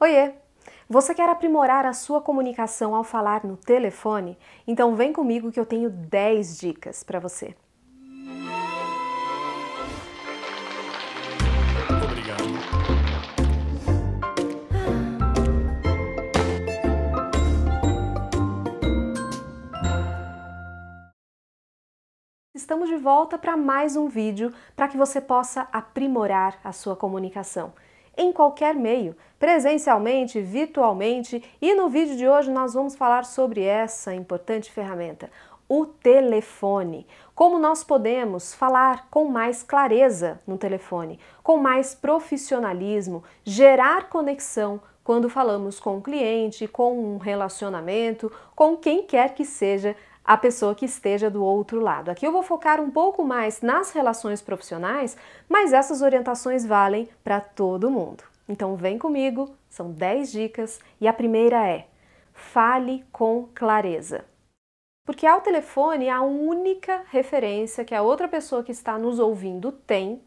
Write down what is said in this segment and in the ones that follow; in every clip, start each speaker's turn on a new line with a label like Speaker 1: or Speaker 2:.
Speaker 1: Oiê! Você quer aprimorar a sua comunicação ao falar no telefone? Então vem comigo que eu tenho 10 dicas para você. Obrigado. Estamos de volta para mais um vídeo para que você possa aprimorar a sua comunicação em qualquer meio, presencialmente, virtualmente, e no vídeo de hoje nós vamos falar sobre essa importante ferramenta, o telefone. Como nós podemos falar com mais clareza no telefone, com mais profissionalismo, gerar conexão quando falamos com um cliente, com um relacionamento, com quem quer que seja a pessoa que esteja do outro lado. Aqui eu vou focar um pouco mais nas relações profissionais, mas essas orientações valem para todo mundo. Então vem comigo, são 10 dicas e a primeira é: fale com clareza. Porque ao telefone a única referência que a outra pessoa que está nos ouvindo tem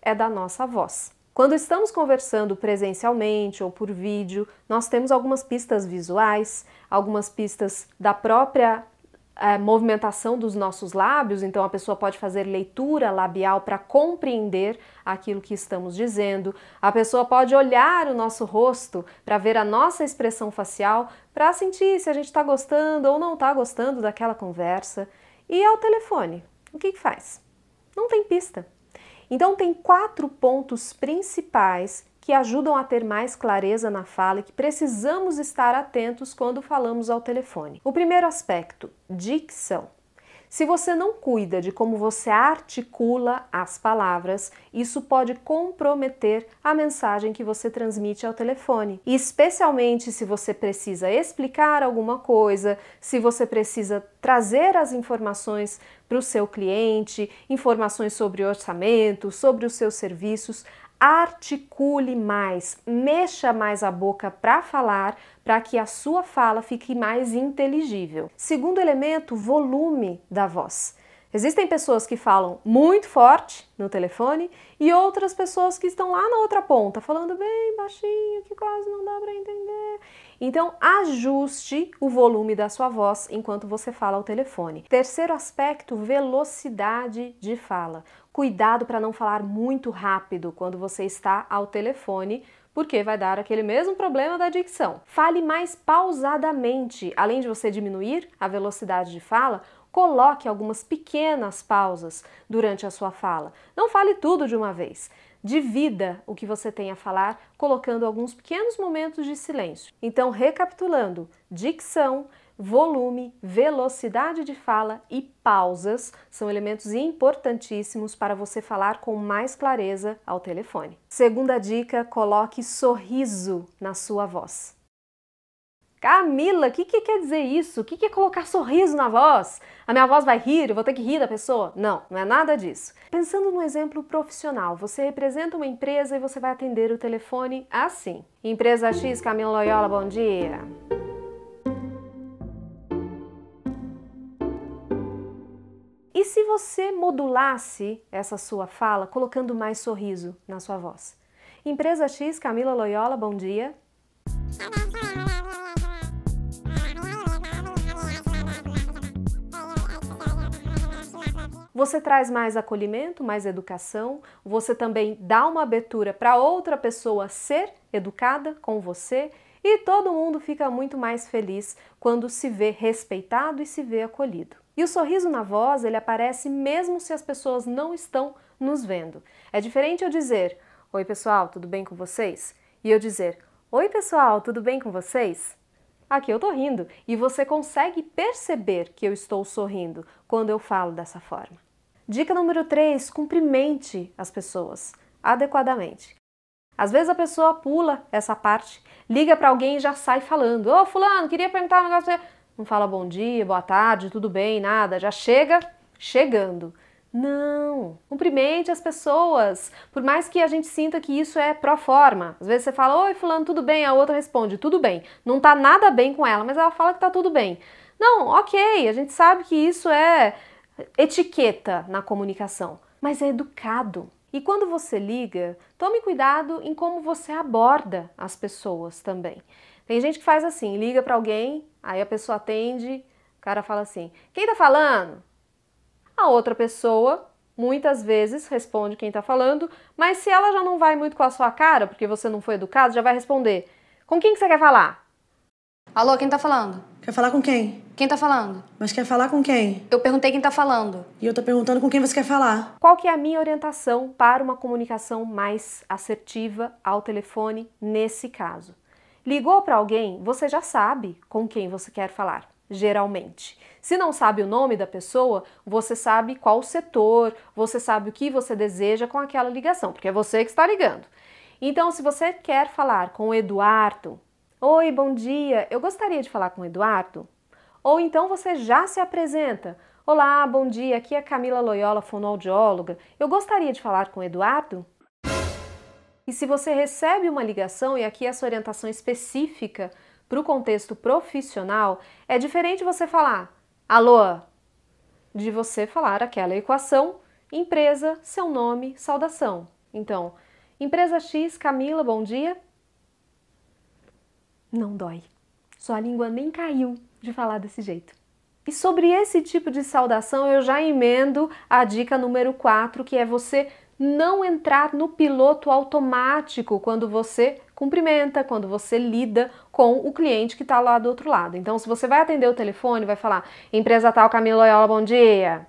Speaker 1: é da nossa voz. Quando estamos conversando presencialmente ou por vídeo, nós temos algumas pistas visuais, algumas pistas da própria movimentação dos nossos lábios, então a pessoa pode fazer leitura labial para compreender aquilo que estamos dizendo, a pessoa pode olhar o nosso rosto para ver a nossa expressão facial, para sentir se a gente está gostando ou não está gostando daquela conversa. E ao telefone, o que, que faz? Não tem pista. Então, tem quatro pontos principais que ajudam a ter mais clareza na fala e que precisamos estar atentos quando falamos ao telefone. O primeiro aspecto, dicção. Se você não cuida de como você articula as palavras, isso pode comprometer a mensagem que você transmite ao telefone. E especialmente se você precisa explicar alguma coisa, se você precisa trazer as informações para o seu cliente, informações sobre orçamento, sobre os seus serviços, articule mais, mexa mais a boca para falar, para que a sua fala fique mais inteligível. Segundo elemento, volume da voz. Existem pessoas que falam muito forte no telefone e outras pessoas que estão lá na outra ponta, falando bem baixinho, que quase não dá para entender. Então, ajuste o volume da sua voz enquanto você fala ao telefone. Terceiro aspecto, velocidade de fala. Cuidado para não falar muito rápido quando você está ao telefone, porque vai dar aquele mesmo problema da dicção. Fale mais pausadamente. Além de você diminuir a velocidade de fala, coloque algumas pequenas pausas durante a sua fala. Não fale tudo de uma vez. Divida o que você tem a falar, colocando alguns pequenos momentos de silêncio. Então, recapitulando: dicção, volume, velocidade de fala e pausas são elementos importantíssimos para você falar com mais clareza ao telefone. Segunda dica: coloque sorriso na sua voz. Camila, o que, que, quer dizer isso? O que, que é colocar sorriso na voz? A minha voz vai rir, eu vou ter que rir da pessoa? Não, não é nada disso. Pensando no exemplo profissional, você representa uma empresa e você vai atender o telefone assim. Empresa X, Camila Loyola, bom dia. E se você modulasse essa sua fala colocando mais sorriso na sua voz? Empresa X, Camila Loyola, bom dia. Você traz mais acolhimento, mais educação, você também dá uma abertura para outra pessoa ser educada com você e todo mundo fica muito mais feliz quando se vê respeitado e se vê acolhido. E o sorriso na voz, ele aparece mesmo se as pessoas não estão nos vendo. É diferente eu dizer: "Oi, pessoal, tudo bem com vocês?" e eu dizer: "Oi, pessoal, tudo bem com vocês?" Aqui eu tô rindo e você consegue perceber que eu estou sorrindo quando eu falo dessa forma. Dica número 3: cumprimente as pessoas adequadamente. Às vezes a pessoa pula essa parte, liga para alguém e já sai falando: Ô, Fulano, queria perguntar um negócio. Pra não fala bom dia, boa tarde, tudo bem, nada, já chega chegando. Não, cumprimente as pessoas. Por mais que a gente sinta que isso é pró forma. Às vezes você fala, oi fulano, tudo bem? A outra responde, tudo bem. Não tá nada bem com ela, mas ela fala que tá tudo bem. Não, ok, a gente sabe que isso é etiqueta na comunicação, mas é educado. E quando você liga, tome cuidado em como você aborda as pessoas também. Tem gente que faz assim, liga para alguém, aí a pessoa atende, o cara fala assim: "Quem tá falando?" A outra pessoa muitas vezes responde quem tá falando, mas se ela já não vai muito com a sua cara, porque você não foi educado, já vai responder: "Com quem que você quer falar?" "Alô, quem tá falando?" "Quer falar com quem?" Quem tá falando? Mas quer falar com quem? Eu perguntei quem tá falando. E eu tô perguntando com quem você quer falar. Qual que é a minha orientação para uma comunicação mais assertiva ao telefone nesse caso? Ligou para alguém, você já sabe com quem você quer falar, geralmente. Se não sabe o nome da pessoa, você sabe qual setor, você sabe o que você deseja com aquela ligação, porque é você que está ligando. Então, se você quer falar com o Eduardo, Oi, bom dia, eu gostaria de falar com o Eduardo. Ou então você já se apresenta. Olá, bom dia, aqui é Camila Loyola, fonoaudióloga. Eu gostaria de falar com o Eduardo? E se você recebe uma ligação, e aqui essa orientação específica para o contexto profissional, é diferente você falar alô, de você falar aquela equação, empresa, seu nome, saudação. Então, empresa X, Camila, bom dia. Não dói. Sua língua nem caiu de falar desse jeito. E sobre esse tipo de saudação, eu já emendo a dica número 4, que é você não entrar no piloto automático quando você cumprimenta, quando você lida com o cliente que está lá do outro lado. Então, se você vai atender o telefone, vai falar: empresa tal, Camilo Loyola, bom dia.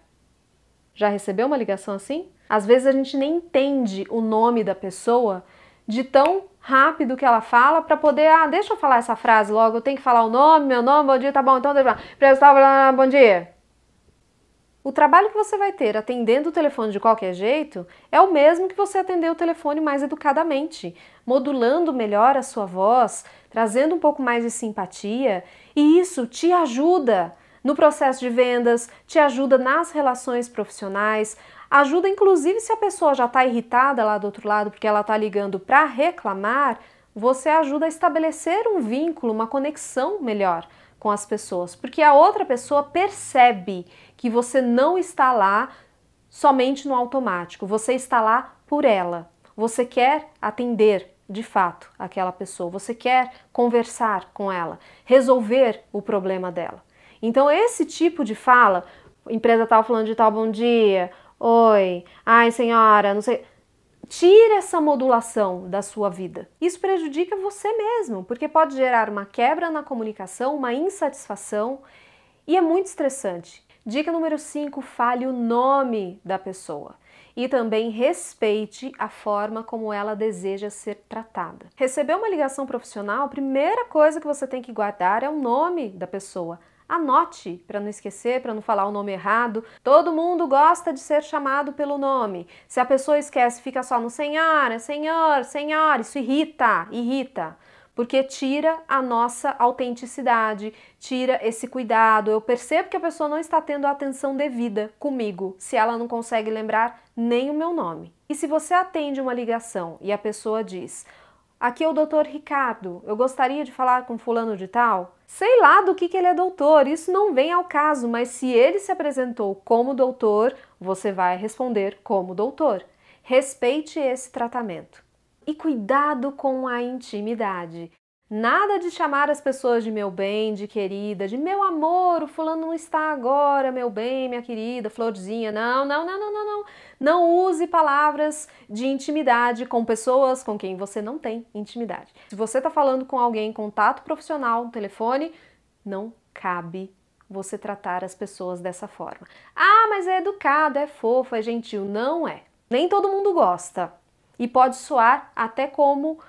Speaker 1: Já recebeu uma ligação assim? Às vezes a gente nem entende o nome da pessoa de tão rápido que ela fala para poder, ah, deixa eu falar essa frase logo, eu tenho que falar o nome, meu nome, bom dia, tá bom, então deixa eu bom dia. O trabalho que você vai ter atendendo o telefone de qualquer jeito é o mesmo que você atender o telefone mais educadamente, modulando melhor a sua voz, trazendo um pouco mais de simpatia, e isso te ajuda no processo de vendas, te ajuda nas relações profissionais, Ajuda, inclusive, se a pessoa já está irritada lá do outro lado, porque ela está ligando para reclamar, você ajuda a estabelecer um vínculo, uma conexão melhor com as pessoas, porque a outra pessoa percebe que você não está lá somente no automático, você está lá por ela. Você quer atender de fato aquela pessoa, você quer conversar com ela, resolver o problema dela. Então, esse tipo de fala, empresa tal falando de tal bom dia, Oi, ai senhora, não sei. Tire essa modulação da sua vida. Isso prejudica você mesmo, porque pode gerar uma quebra na comunicação, uma insatisfação e é muito estressante. Dica número 5: fale o nome da pessoa e também respeite a forma como ela deseja ser tratada. Receber uma ligação profissional, a primeira coisa que você tem que guardar é o nome da pessoa, Anote para não esquecer, para não falar o nome errado. Todo mundo gosta de ser chamado pelo nome. Se a pessoa esquece, fica só no senhora, senhor, senhor. Isso irrita, irrita. Porque tira a nossa autenticidade, tira esse cuidado. Eu percebo que a pessoa não está tendo a atenção devida comigo se ela não consegue lembrar nem o meu nome. E se você atende uma ligação e a pessoa diz: Aqui é o doutor Ricardo, eu gostaria de falar com fulano de tal. Sei lá do que, que ele é doutor, isso não vem ao caso, mas se ele se apresentou como doutor, você vai responder como doutor. Respeite esse tratamento. E cuidado com a intimidade. Nada de chamar as pessoas de meu bem, de querida, de meu amor, o fulano não está agora, meu bem, minha querida, florzinha. Não, não, não, não, não, não. Não use palavras de intimidade com pessoas com quem você não tem intimidade. Se você está falando com alguém em contato profissional, no telefone, não cabe você tratar as pessoas dessa forma. Ah, mas é educado, é fofo, é gentil. Não é. Nem todo mundo gosta. E pode soar até como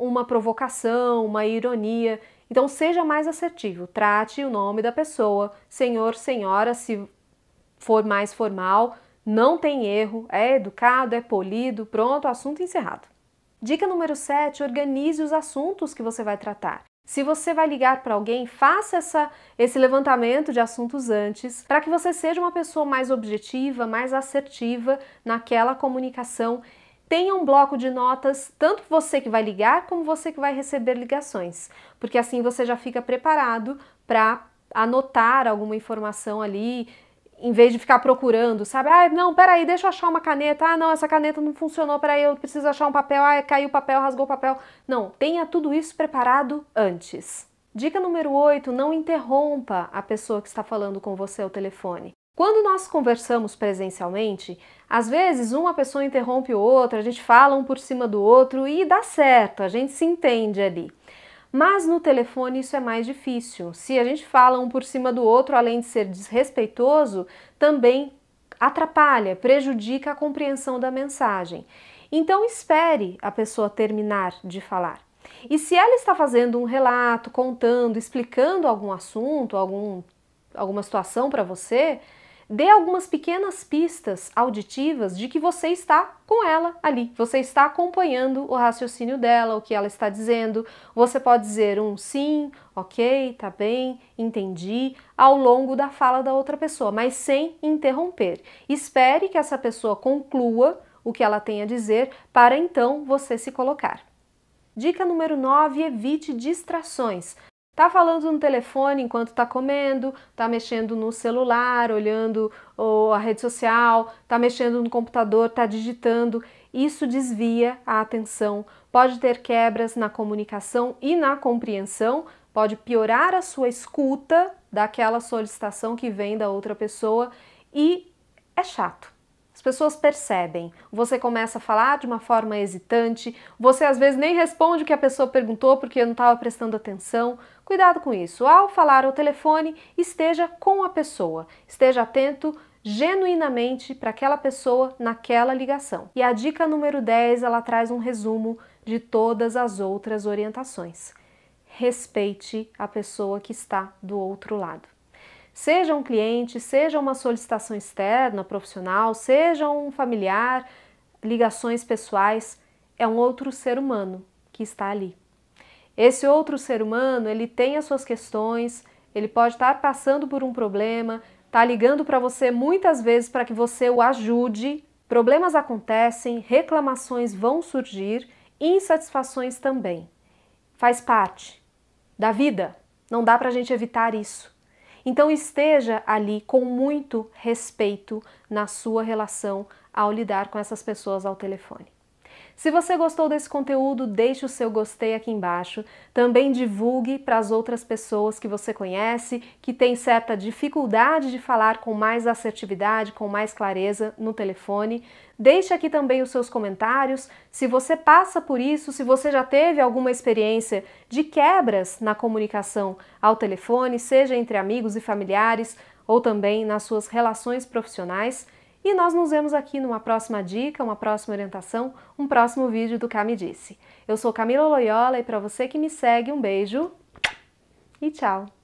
Speaker 1: uma provocação, uma ironia. Então seja mais assertivo, trate o nome da pessoa, senhor, senhora, se for mais formal, não tem erro, é educado, é polido, pronto, assunto encerrado. Dica número 7, organize os assuntos que você vai tratar. Se você vai ligar para alguém, faça essa, esse levantamento de assuntos antes, para que você seja uma pessoa mais objetiva, mais assertiva naquela comunicação tenha um bloco de notas, tanto você que vai ligar como você que vai receber ligações, porque assim você já fica preparado para anotar alguma informação ali, em vez de ficar procurando, sabe? Ah, não, peraí, deixa eu achar uma caneta. Ah, não, essa caneta não funcionou, peraí, eu preciso achar um papel. Ah, caiu o papel, rasgou o papel. Não, tenha tudo isso preparado antes. Dica número 8, não interrompa a pessoa que está falando com você ao telefone. Quando nós conversamos presencialmente, às vezes uma pessoa interrompe o outro, a gente fala um por cima do outro e dá certo, a gente se entende ali. Mas no telefone isso é mais difícil. Se a gente fala um por cima do outro, além de ser desrespeitoso, também atrapalha, prejudica a compreensão da mensagem. Então espere a pessoa terminar de falar. E se ela está fazendo um relato, contando, explicando algum assunto, algum, alguma situação para você, dê algumas pequenas pistas auditivas de que você está com ela ali, você está acompanhando o raciocínio dela, o que ela está dizendo. Você pode dizer um sim, ok, tá bem, entendi, ao longo da fala da outra pessoa, mas sem interromper. Espere que essa pessoa conclua o que ela tem a dizer para então você se colocar. Dica número 9: evite distrações. Tá falando no telefone enquanto tá comendo, tá mexendo no celular, olhando a rede social, tá mexendo no computador, tá digitando. Isso desvia a atenção, pode ter quebras na comunicação e na compreensão, pode piorar a sua escuta daquela solicitação que vem da outra pessoa e é chato. As pessoas percebem. Você começa a falar de uma forma hesitante, você às vezes nem responde o que a pessoa perguntou porque não estava prestando atenção. Cuidado com isso. Ao falar ao telefone, esteja com a pessoa. Esteja atento genuinamente para aquela pessoa naquela ligação. E a dica número 10, ela traz um resumo de todas as outras orientações. Respeite a pessoa que está do outro lado. Seja um cliente, seja uma solicitação externa, profissional, seja um familiar, ligações pessoais, é um outro ser humano que está ali. Esse outro ser humano, ele tem as suas questões, ele pode estar passando por um problema, está ligando para você muitas vezes para que você o ajude. Problemas acontecem, reclamações vão surgir, insatisfações também. Faz parte da vida. Não dá para a gente evitar isso. Então esteja ali com muito respeito na sua relação ao lidar com essas pessoas ao telefone. Se você gostou desse conteúdo, deixe o seu gostei aqui embaixo. Também divulgue para as outras pessoas que você conhece que tem certa dificuldade de falar com mais assertividade, com mais clareza no telefone. Deixe aqui também os seus comentários. Se você passa por isso, se você já teve alguma experiência de quebras na comunicação ao telefone, seja entre amigos e familiares ou também nas suas relações profissionais, e nós nos vemos aqui numa próxima dica, uma próxima orientação, um próximo vídeo do Cá Me Disse. Eu sou Camila Loyola e para você que me segue, um beijo e tchau!